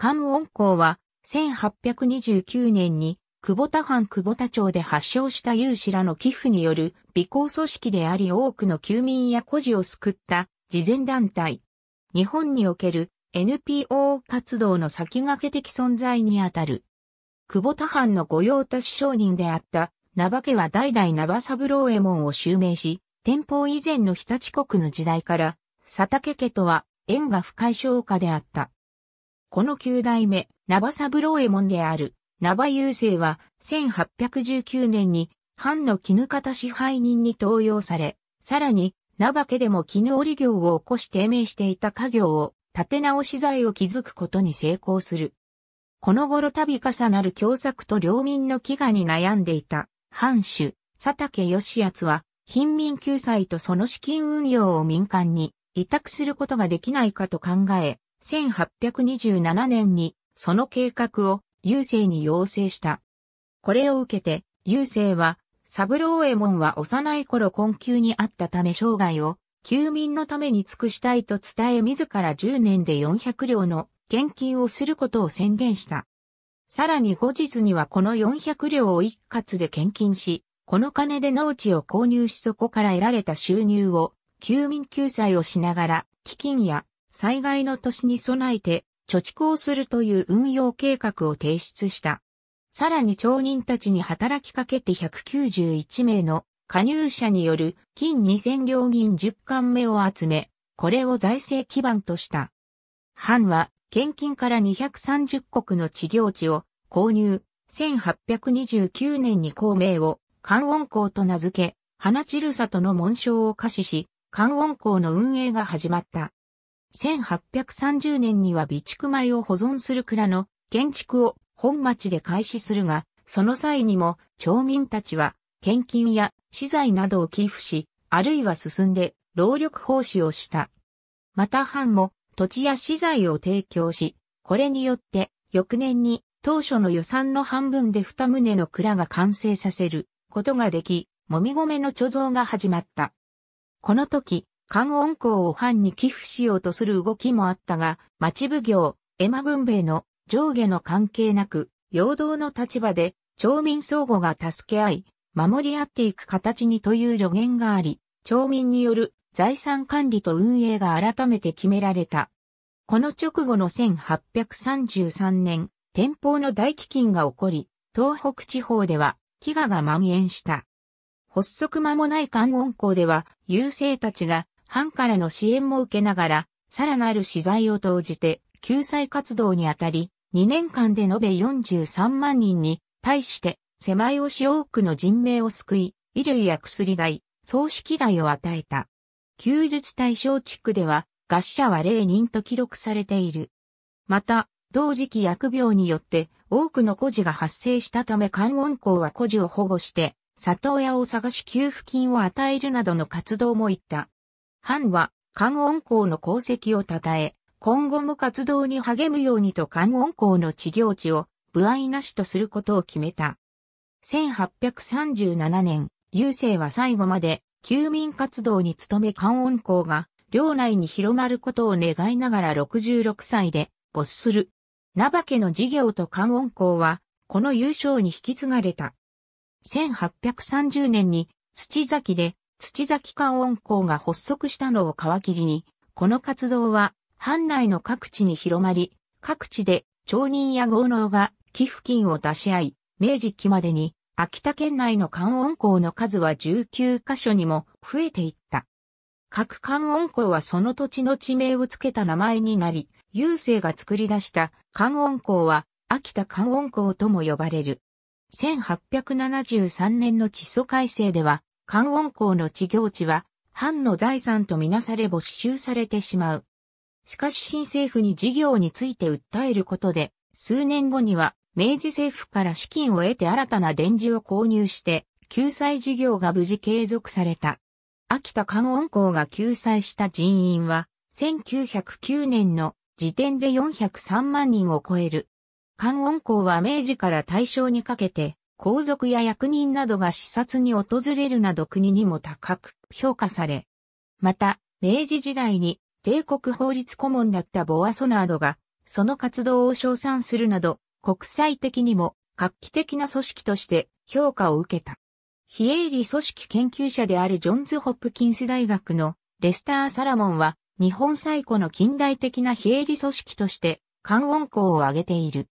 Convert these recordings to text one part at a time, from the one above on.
関雲公は、1829年に、久保田藩久保田町で発祥した有志らの寄付による美行組織であり多くの休民や孤児を救った慈善団体。日本における NPO 活動の先駆け的存在にあたる。久保田藩の御用達商人であった、名馬家は代々名馬三郎右衛門を襲名し、天保以前の日立国の時代から、佐竹家とは縁が深い商家であった。この九代目、ナサブロ郎エモンである、ナバ雄生は、1819年に、藩の絹方支配人に登用され、さらに、ナバ家でも絹織業を起こし低迷していた家業を、立て直し財を築くことに成功する。この頃度重なる凶作と領民の飢餓に悩んでいた、藩主、佐竹義厚は、貧民救済とその資金運用を民間に委託することができないかと考え、1827年にその計画を郵政に要請した。これを受けて、郵政は、三郎右衛門は幼い頃困窮にあったため生涯を、休民のために尽くしたいと伝え自ら10年で400両の献金をすることを宣言した。さらに後日にはこの400両を一括で献金し、この金で農地を購入しそこから得られた収入を、休民救済をしながら、基金や災害の年に備えて貯蓄をするという運用計画を提出した。さらに町人たちに働きかけて191名の加入者による金2000両銀10巻目を集め、これを財政基盤とした。藩は、献金から230国の地業地を購入、1829年に公明を関音校と名付け、花散る里の紋章を可視し、関音校の運営が始まった。1830年には備蓄米を保存する蔵の建築を本町で開始するが、その際にも町民たちは献金や資材などを寄付し、あるいは進んで労力奉仕をした。また藩も土地や資材を提供し、これによって翌年に当初の予算の半分で二棟の蔵が完成させることができ、もみ米の貯蔵が始まった。この時、関音校を藩に寄付しようとする動きもあったが、町奉行、江間軍兵衛の上下の関係なく、陽動の立場で、町民相互が助け合い、守り合っていく形にという助言があり、町民による財産管理と運営が改めて決められた。この直後の1833年、天保の大飢饉が起こり、東北地方では飢餓が蔓延した。発足間もない関音校では、優勢たちが藩からの支援も受けながら、さらなる資材を投じて、救済活動にあたり、2年間で延べ43万人に、対して、狭い押し多くの人命を救い、衣類や薬代、葬式代を与えた。休日対象地区では、合社は0人と記録されている。また、同時期薬病によって多くの孤児が発生したため関音校は孤児を保護して、里親を探し給付金を与えるなどの活動もいった。藩は、関音校の功績を称え、今後も活動に励むようにと関音校の治療地を、不愛なしとすることを決めた。1837年、郵政は最後まで、休民活動に努め関音校が、領内に広まることを願いながら66歳で没する。名馬家の事業と関音校は、この優勝に引き継がれた。1830年に土崎で土崎観音校が発足したのを皮切りに、この活動は、藩内の各地に広まり、各地で町人や豪農が寄付金を出し合い、明治期までに秋田県内の観音校の数は19カ所にも増えていった。各観音校はその土地の地名をつけた名前になり、郵政が作り出した観音校は秋田観音校とも呼ばれる。1873年の地租改正では関温公の地業地は、藩の財産とみなされ没収されてしまう。しかし新政府に事業について訴えることで、数年後には明治政府から資金を得て新たな電磁を購入して、救済事業が無事継続された。秋田関温公が救済した人員は、1909年の時点で403万人を超える。関温公は明治から大正にかけて、皇族や役人などが視察に訪れるなど国にも高く評価され、また、明治時代に帝国法律顧問だったボアソナードが、その活動を称賛するなど、国際的にも画期的な組織として評価を受けた。非営利組織研究者であるジョンズ・ホップキンス大学のレスター・サラモンは、日本最古の近代的な非営利組織として、観音校を挙げている。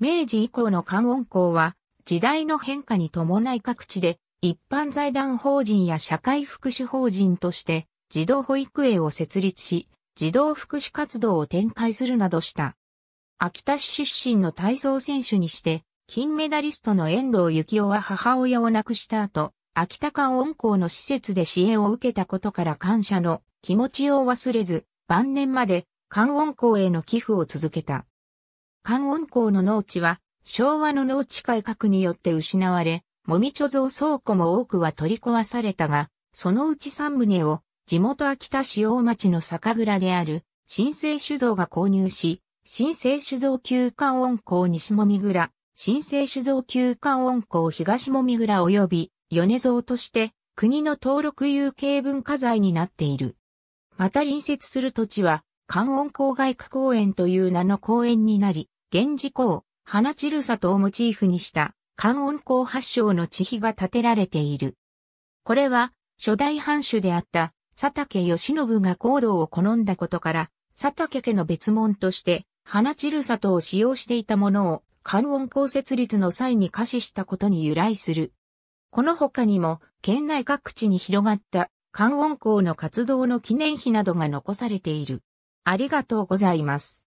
明治以降の観音校は、時代の変化に伴い各地で一般財団法人や社会福祉法人として児童保育園を設立し、児童福祉活動を展開するなどした。秋田市出身の体操選手にして、金メダリストの遠藤幸雄は母親を亡くした後、秋田間温校の施設で支援を受けたことから感謝の気持ちを忘れず、晩年まで観温校への寄付を続けた。観温校の農地は昭和の農地改革によって失われ、もみ貯蔵倉庫も多くは取り壊されたが、そのうち3棟を地元秋田市大町の酒蔵である新生酒造が購入し、新生酒造旧館温港西もみ蔵、新生酒造旧館温港東もみ蔵及び米蔵として国の登録有形文化財になっている。また隣接する土地は、関温郊外区公園という名の公園になり、現時項、花散る里をモチーフにした関音港発祥の地碑が建てられている。これは初代藩主であった佐竹義信が行動を好んだことから、佐竹家の別門として花散る里を使用していたものを関音公設立の際に可視したことに由来する。この他にも県内各地に広がった関音港の活動の記念碑などが残されている。ありがとうございます。